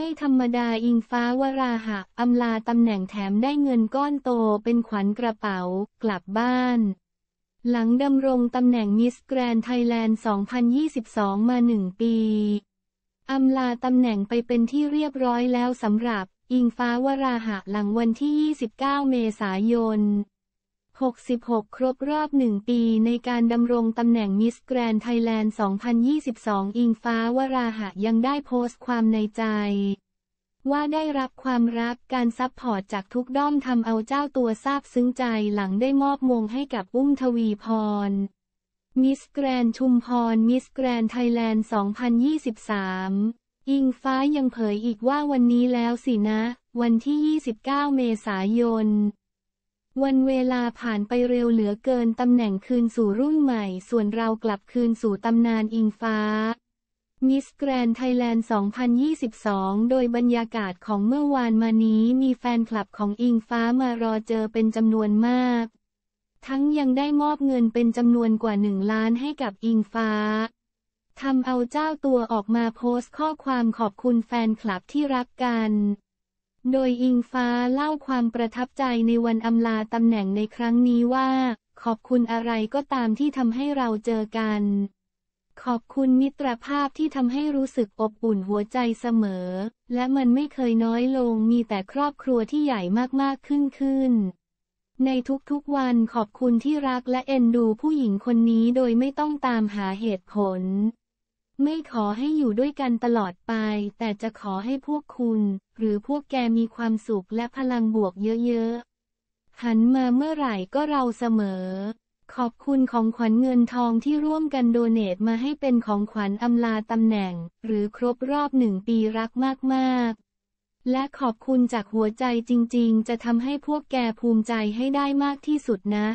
ไม่ธรรมดาอิงฟ้าวราหะอำลาตำแหน่งแถมได้เงินก้อนโตเป็นขวัญกระเป๋า กลับบ้าน หลังดำรงตำแหน่งมิสแกรนไทยแลนด์ 2022 มาหนึ่งปีอำลาตำแหน่งไปเป็นที่เรียบร้อยแล้วสำหรับ อิงฟ้าวราหะหลังวันที่ 29 เมษายน66 ครบรอบหนึ่งปีในการดำรงตำแหน่งมิสแกรนไทยแลนด์ 2022 อิงฟ้าวราหะยังได้โพสต์ความในใจ ว่าได้รับความรักการซับพอร์ตจากทุกด้อมทำเอาเจ้าตัวซาบซึ้งใจหลังได้มอบมงให้กับอุ้มทวีพร มิสแกรนชุมพรมิสแกรนไทยแลนด์ 2023 อิงฟ้ายังเผยอีกว่าวันนี้แล้วสินะ วันที่ 29 เมษายนวันเวลาผ่านไปเร็วเหลือเกิน ตำแหน่งคืนสู่รุ่นใหม่ ส่วนเรากลับคืนสู่ตำนานอิงฟ้ามิสแกรนไทยแลนด์2022 โดยบรรยากาศของเมื่อวานมานี้มีแฟนคลับของอิงฟ้ามารอเจอเป็นจำนวนมาก ทั้งยังได้มอบเงินเป็นจำนวนกว่าหนึ่งล้านให้กับอิงฟ้า ทำเอาเจ้าตัวออกมาโพสต์ข้อความขอบคุณแฟนคลับที่รักกันโดยอิงฟ้าเล่าความประทับใจในวันอำลาตำแหน่งในครั้งนี้ว่า ขอบคุณอะไรก็ตามที่ทำให้เราเจอกัน ขอบคุณมิตรภาพที่ทำให้รู้สึกอบอุ่นหัวใจเสมอ และมันไม่เคยน้อยลงมีแต่ครอบครัวที่ใหญ่มากๆขึ้นขึ้น ในทุกๆวันขอบคุณที่รักและเอ็นดูผู้หญิงคนนี้โดยไม่ต้องตามหาเหตุผลไม่ขอให้อยู่ด้วยกันตลอดไป แต่จะขอให้พวกคุณหรือพวกแกมีความสุขและพลังบวกเยอะๆหันมาเมื่อไหร่ก็เราเสมอ ขอบคุณของขวัญเงินทองที่ร่วมกันโดเนทมาให้เป็นของขวัญอำลาตำแหน่ง หรือครบรอบหนึ่งปีรักมากๆ และขอบคุณจากหัวใจจริงๆ จะทำให้พวกแกภูมิใจให้ได้มากที่สุดนะ